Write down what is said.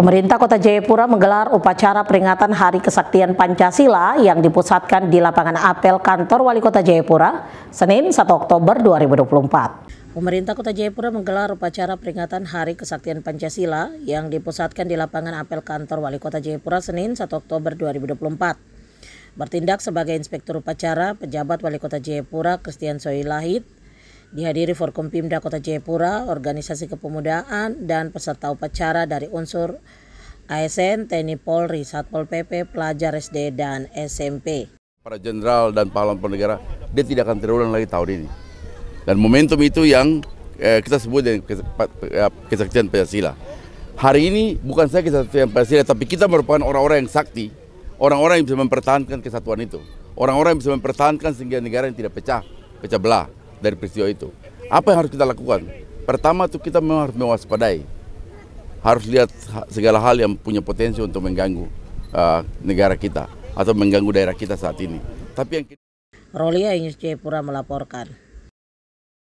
Pemerintah Kota Jayapura menggelar upacara peringatan Hari Kesaktian Pancasila yang dipusatkan di lapangan apel kantor Wali Kota Jayapura, Senin 1 Oktober 2024. Pemerintah Kota Jayapura menggelar upacara peringatan Hari Kesaktian Pancasila yang dipusatkan di lapangan apel kantor Wali Kota Jayapura, Senin 1 Oktober 2024. Bertindak sebagai Inspektur Upacara, Pejabat Wali Kota Jayapura, Christian Soilahit, Dihadiri Forkompimda Kota Jayapura, organisasi kepemudaan, dan peserta upacara dari unsur ASN, TNI Polri, Satpol PP, pelajar SD, dan SMP. Para jenderal dan pahlawan negara, dia tidak akan terulang lagi tahun ini. Dan momentum itu yang eh, kita sebut dengan eh, kesaktian Pancasila. Hari ini bukan saya kesaktian Pancasila, tapi kita merupakan orang-orang yang sakti, orang-orang yang bisa mempertahankan kesatuan itu. Orang-orang yang bisa mempertahankan sehingga negara yang tidak pecah, pecah belah dari peristiwa itu. Apa yang harus kita lakukan? Pertama itu kita memang harus mewaspadai. Harus lihat segala hal yang punya potensi untuk mengganggu uh, negara kita atau mengganggu daerah kita saat ini. Tapi yang kita... Rolia Yusjepura melaporkan.